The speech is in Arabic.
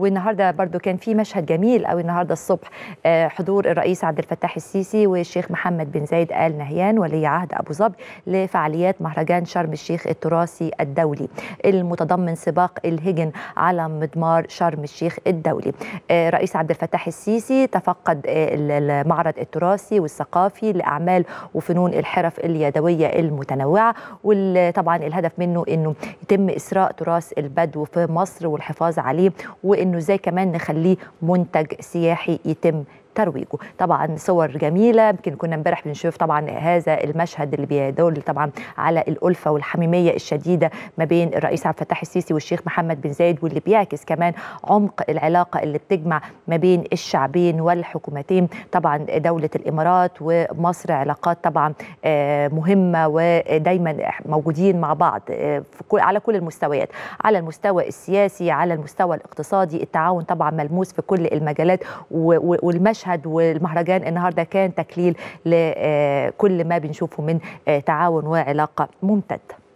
والنهارده برضو كان في مشهد جميل قوي النهارده الصبح آه، حضور الرئيس عبد الفتاح السيسي والشيخ محمد بن زايد ال نهيان ولي عهد ابو ظبي لفعاليات مهرجان شرم الشيخ التراثي الدولي المتضمن سباق الهجن على مضمار شرم الشيخ الدولي آه، رئيس عبد الفتاح السيسي تفقد آه، المعرض التراثي والثقافي لاعمال وفنون الحرف اليدويه المتنوعه وطبعا الهدف منه انه يتم اسراء تراث البدو في مصر والحفاظ عليه وان انه ازاي كمان نخليه منتج سياحي يتم ترويجه طبعا صور جميله يمكن كنا امبارح بنشوف طبعا هذا المشهد اللي بيدل طبعا على الالفه والحميميه الشديده ما بين الرئيس عبد الفتاح السيسي والشيخ محمد بن زايد واللي بيعكس كمان عمق العلاقه اللي بتجمع ما بين الشعبين والحكومتين طبعا دوله الامارات ومصر علاقات طبعا آه، مهمه ودايما موجودين مع بعض آه، على كل المستويات على المستوى السياسي على المستوى الاقتصادي التعاون طبعا ملموس في كل المجالات والمشهد المشهد والمهرجان النهارده كان تكليل لكل ما بنشوفه من آه، تعاون وعلاقه ممتده